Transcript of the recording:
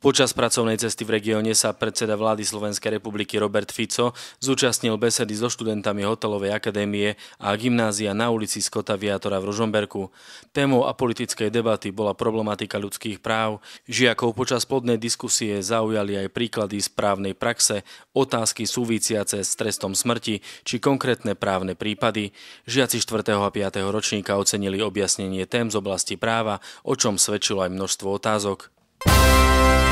Počas pracovnej cesty v regióne sa predseda vlády Slovenskej republiky Robert Fico zúčastnil besedy so študentami Hotelovej akadémie a gymnázia na ulici Skota Viatora v Ružomberku. Témou a politickej debaty bola problematika ľudských práv. Žiakov počas plodnej diskusie zaujali aj príklady z právnej praxe, otázky súvisiace s trestom smrti či konkrétne právne prípady. Žiaci 4. a 5. ročníka ocenili objasnenie tém z oblasti práva, o čom svedčilo aj množstvo otázok.